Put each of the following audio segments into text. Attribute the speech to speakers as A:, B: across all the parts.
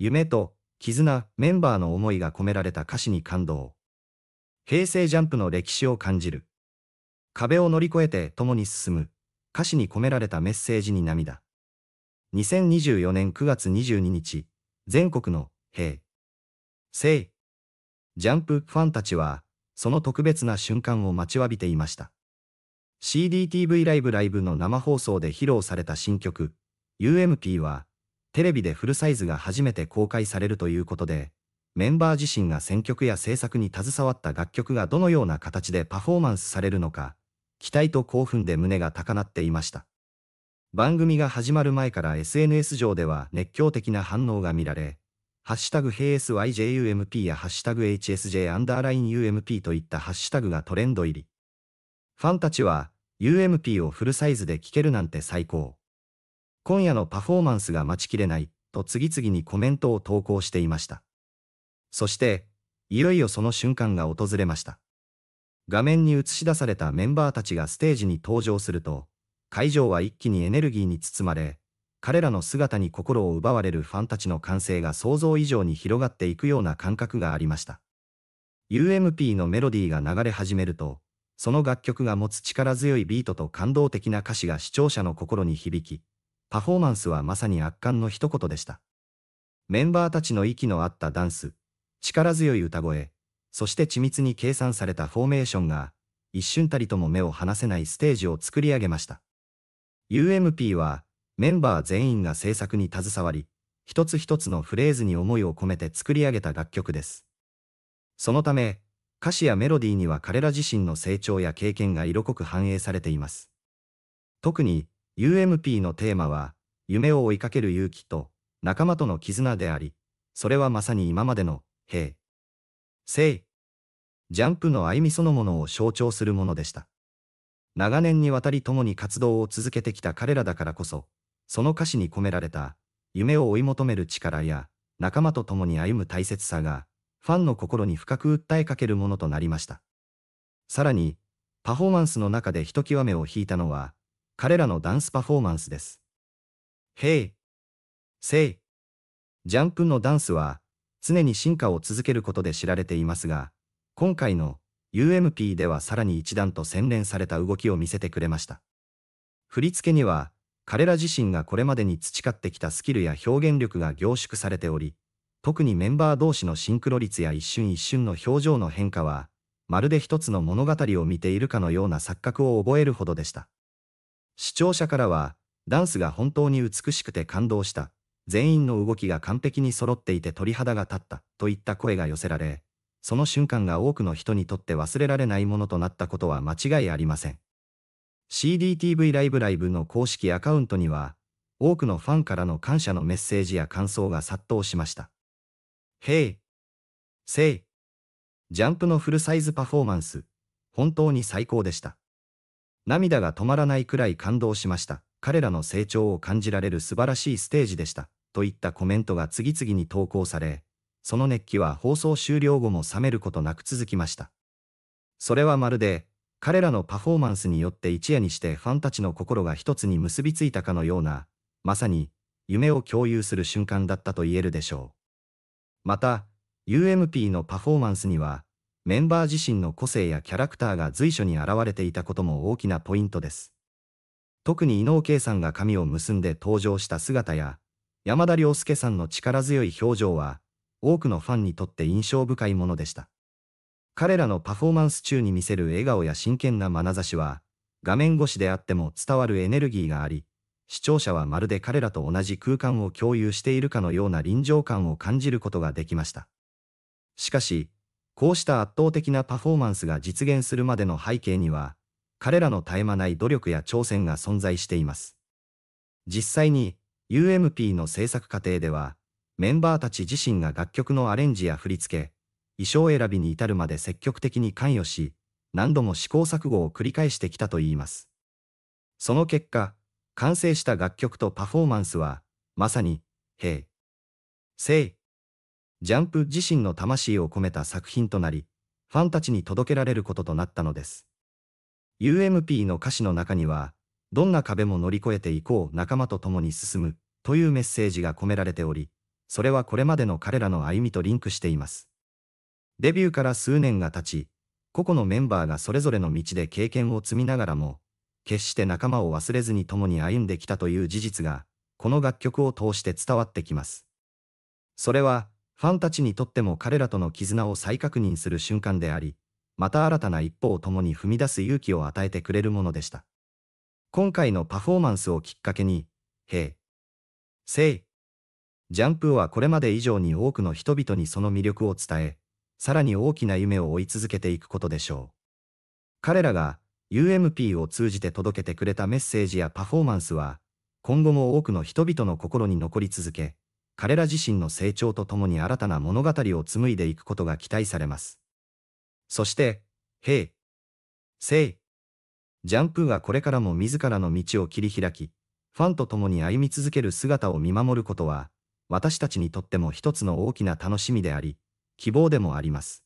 A: 夢と絆、メンバーの思いが込められた歌詞に感動。平成ジャンプの歴史を感じる。壁を乗り越えて共に進む。歌詞に込められたメッセージに涙。2024年9月22日、全国の平、成、ジャンプファンたちは、その特別な瞬間を待ちわびていました。CDTV ライブライブの生放送で披露された新曲、UMP は、テレビでフルサイズが初めて公開されるということで、メンバー自身が選曲や制作に携わった楽曲がどのような形でパフォーマンスされるのか、期待と興奮で胸が高鳴っていました。番組が始まる前から SNS 上では熱狂的な反応が見られ、ハッシュタグ HSYJUMP やハッシュタグ HSJ アンダーライン UMP といったハッシュタグがトレンド入り。ファンたちは UMP をフルサイズで聴けるなんて最高。今夜のパフォーマンスが待ちきれない、と次々にコメントを投稿していました。そして、いよいよその瞬間が訪れました。画面に映し出されたメンバーたちがステージに登場すると、会場は一気にエネルギーに包まれ、彼らの姿に心を奪われるファンたちの歓声が想像以上に広がっていくような感覚がありました。UMP のメロディーが流れ始めると、その楽曲が持つ力強いビートと感動的な歌詞が視聴者の心に響き、パフォーマンスはまさに圧巻の一言でした。メンバーたちの息の合ったダンス、力強い歌声、そして緻密に計算されたフォーメーションが、一瞬たりとも目を離せないステージを作り上げました。UMP は、メンバー全員が制作に携わり、一つ一つのフレーズに思いを込めて作り上げた楽曲です。そのため、歌詞やメロディーには彼ら自身の成長や経験が色濃く反映されています。特に、UMP のテーマは、夢を追いかける勇気と仲間との絆であり、それはまさに今までの、平、生、ジャンプの歩みそのものを象徴するものでした。長年にわたり共に活動を続けてきた彼らだからこそ、その歌詞に込められた、夢を追い求める力や、仲間と共に歩む大切さが、ファンの心に深く訴えかけるものとなりました。さらに、パフォーマンスの中でひときわ目を引いたのは、彼らのダンスパフォーマンスです。Hey! Say! ジャンプのダンスは常に進化を続けることで知られていますが、今回の UMP ではさらに一段と洗練された動きを見せてくれました。振り付けには、彼ら自身がこれまでに培ってきたスキルや表現力が凝縮されており、特にメンバー同士のシンクロ率や一瞬一瞬の表情の変化は、まるで一つの物語を見ているかのような錯覚を覚えるほどでした。視聴者からは、ダンスが本当に美しくて感動した。全員の動きが完璧に揃っていて鳥肌が立った。といった声が寄せられ、その瞬間が多くの人にとって忘れられないものとなったことは間違いありません。CDTV ライブライブの公式アカウントには、多くのファンからの感謝のメッセージや感想が殺到しました。へい。せい。ジャンプのフルサイズパフォーマンス、本当に最高でした。涙が止まらないくらい感動しました。彼らの成長を感じられる素晴らしいステージでした。といったコメントが次々に投稿され、その熱気は放送終了後も冷めることなく続きました。それはまるで、彼らのパフォーマンスによって一夜にしてファンたちの心が一つに結びついたかのような、まさに、夢を共有する瞬間だったと言えるでしょう。また、UMP のパフォーマンスには、メンバー自身の個性やキャラクターが随所に現れていたことも大きなポイントです。特に伊能圭さんが髪を結んで登場した姿や、山田涼介さんの力強い表情は、多くのファンにとって印象深いものでした。彼らのパフォーマンス中に見せる笑顔や真剣な眼差しは、画面越しであっても伝わるエネルギーがあり、視聴者はまるで彼らと同じ空間を共有しているかのような臨場感を感じることができました。しかし、こうした圧倒的なパフォーマンスが実現するまでの背景には、彼らの絶え間ない努力や挑戦が存在しています。実際に、UMP の制作過程では、メンバーたち自身が楽曲のアレンジや振り付け、衣装選びに至るまで積極的に関与し、何度も試行錯誤を繰り返してきたといいます。その結果、完成した楽曲とパフォーマンスは、まさに、平、hey.、ジャンプ自身の魂を込めた作品となり、ファンたちに届けられることとなったのです。UMP の歌詞の中には、どんな壁も乗り越えていこう仲間と共に進むというメッセージが込められており、それはこれまでの彼らの歩みとリンクしています。デビューから数年が経ち、個々のメンバーがそれぞれの道で経験を積みながらも、決して仲間を忘れずに共に歩んできたという事実が、この楽曲を通して伝わってきます。それは、ファンたちにとっても彼らとの絆を再確認する瞬間であり、また新たな一歩を共に踏み出す勇気を与えてくれるものでした。今回のパフォーマンスをきっかけに、へい、せい、ジャンプーはこれまで以上に多くの人々にその魅力を伝え、さらに大きな夢を追い続けていくことでしょう。彼らが UMP を通じて届けてくれたメッセージやパフォーマンスは、今後も多くの人々の心に残り続け、彼ら自身の成長とともに新たな物語を紡いでいくことが期待されます。そして、平、聖、ジャンプはこれからも自らの道を切り開き、ファンと共に歩み続ける姿を見守ることは、私たちにとっても一つの大きな楽しみであり、希望でもあります。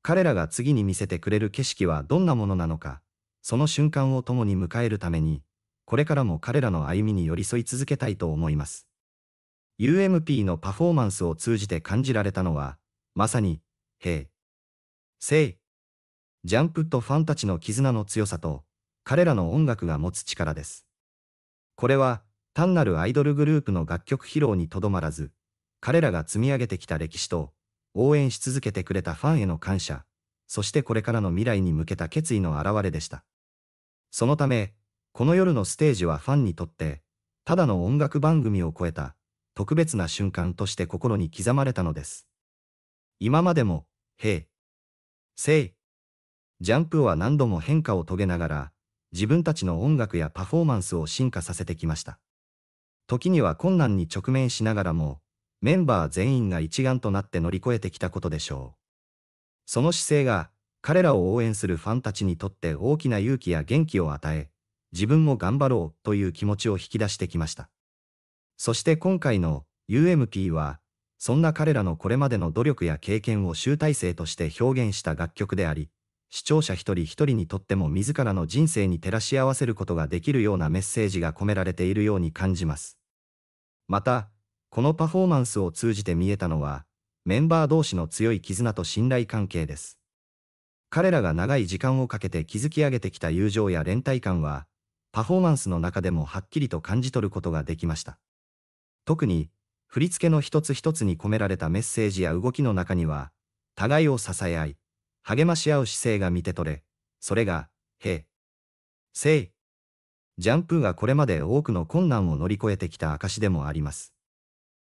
A: 彼らが次に見せてくれる景色はどんなものなのか、その瞬間を共に迎えるために、これからも彼らの歩みに寄り添い続けたいと思います。UMP のパフォーマンスを通じて感じられたのは、まさに、平、聖、ジャンプとファンたちの絆の強さと、彼らの音楽が持つ力です。これは、単なるアイドルグループの楽曲披露にとどまらず、彼らが積み上げてきた歴史と、応援し続けてくれたファンへの感謝、そしてこれからの未来に向けた決意の表れでした。そのため、この夜のステージはファンにとって、ただの音楽番組を超えた、特別な瞬間として心に刻まれたのです。今までも、せい、ジャンプは何度も変化を遂げながら、自分たちの音楽やパフォーマンスを進化させてきました。時には困難に直面しながらも、メンバー全員が一丸となって乗り越えてきたことでしょう。その姿勢が、彼らを応援するファンたちにとって大きな勇気や元気を与え、自分も頑張ろうという気持ちを引き出してきました。そして今回の UMP は、そんな彼らのこれまでの努力や経験を集大成として表現した楽曲であり、視聴者一人一人にとっても自らの人生に照らし合わせることができるようなメッセージが込められているように感じます。また、このパフォーマンスを通じて見えたのは、メンバー同士の強い絆と信頼関係です。彼らが長い時間をかけて築き上げてきた友情や連帯感は、パフォーマンスの中でもはっきりと感じ取ることができました。特に、振り付けの一つ一つに込められたメッセージや動きの中には、互いを支え合い、励まし合う姿勢が見て取れ、それが、へ、せい。ジャンプがこれまで多くの困難を乗り越えてきた証でもあります。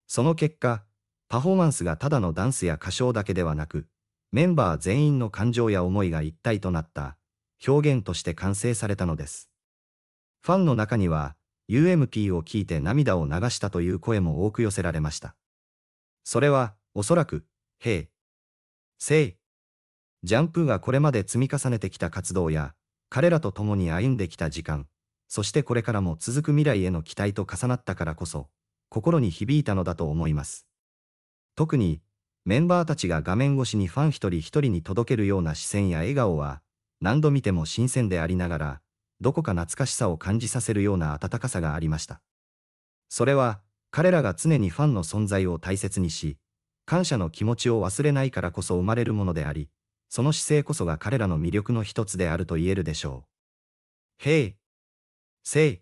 A: その結果、パフォーマンスがただのダンスや歌唱だけではなく、メンバー全員の感情や思いが一体となった表現として完成されたのです。ファンの中には、UMP を聞いて涙を流したという声も多く寄せられました。それは、おそらく、へい、せい、ジャンプがこれまで積み重ねてきた活動や、彼らと共に歩んできた時間、そしてこれからも続く未来への期待と重なったからこそ、心に響いたのだと思います。特に、メンバーたちが画面越しにファン一人一人に届けるような視線や笑顔は、何度見ても新鮮でありながら、どこか懐かしさを感じさせるような温かさがありました。それは、彼らが常にファンの存在を大切にし、感謝の気持ちを忘れないからこそ生まれるものであり、その姿勢こそが彼らの魅力の一つであると言えるでしょう。へい。せい。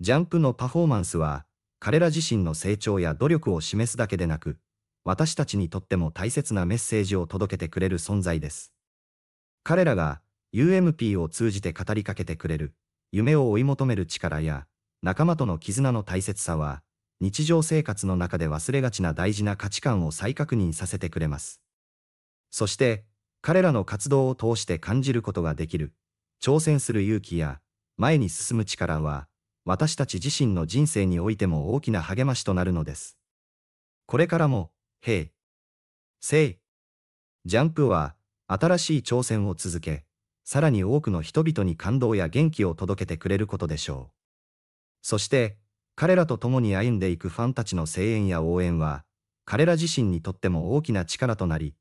A: ジャンプのパフォーマンスは、彼ら自身の成長や努力を示すだけでなく、私たちにとっても大切なメッセージを届けてくれる存在です。彼らが UMP を通じて語りかけてくれる、夢を追い求める力や、仲間との絆の大切さは、日常生活の中で忘れがちな大事な価値観を再確認させてくれます。そして、彼らの活動を通して感じることができる、挑戦する勇気や、前に進む力は、私たち自身の人生においても大きな励ましとなるのです。これからも、へい、せい、ジャンプは、新しい挑戦を続け、さらに多くの人々に感動や元気を届けてくれることでしょう。そして、彼らと共に歩んでいくファンたちの声援や応援は、彼ら自身にとっても大きな力となり、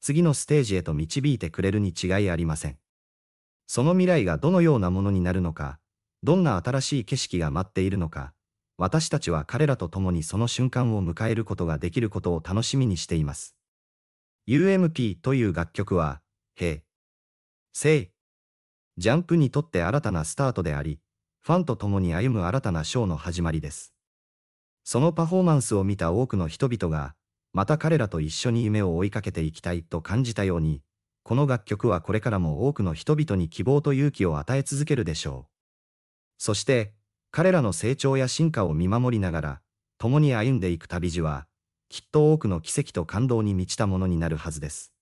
A: 次のステージへと導いてくれるに違いありません。その未来がどのようなものになるのか、どんな新しい景色が待っているのか、私たちは彼らと共にその瞬間を迎えることができることを楽しみにしています。UMP という楽曲は、へ、せい。ジャンプにとって新たなスタートであり、ファンと共に歩む新たなショーの始まりです。そのパフォーマンスを見た多くの人々が、また彼らと一緒に夢を追いかけていきたいと感じたように、この楽曲はこれからも多くの人々に希望と勇気を与え続けるでしょう。そして、彼らの成長や進化を見守りながら、共に歩んでいく旅路は、きっと多くの奇跡と感動に満ちたものになるはずです。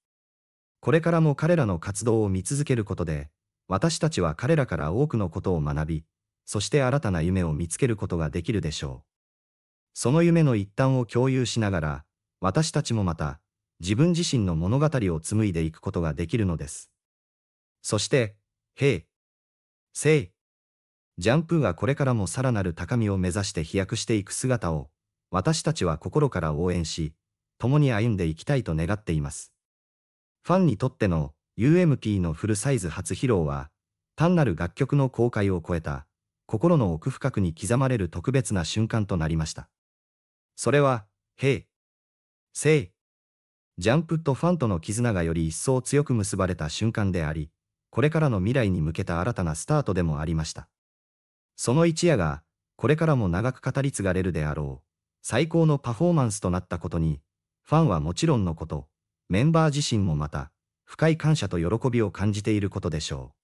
A: これからも彼らの活動を見続けることで、私たちは彼らから多くのことを学び、そして新たな夢を見つけることができるでしょう。その夢の一端を共有しながら、私たちもまた、自分自身の物語を紡いでいくことができるのです。そして、へい、せい、ジャンプがこれからもさらなる高みを目指して飛躍していく姿を、私たちは心から応援し、共に歩んでいきたいと願っています。ファンにとっての UMP のフルサイズ初披露は、単なる楽曲の公開を超えた、心の奥深くに刻まれる特別な瞬間となりました。それは、へい、せい、ジャンプとファンとの絆がより一層強く結ばれた瞬間であり、これからの未来に向けた新たなスタートでもありました。その一夜が、これからも長く語り継がれるであろう、最高のパフォーマンスとなったことに、ファンはもちろんのこと、メンバー自身もまた、深い感謝と喜びを感じていることでしょう。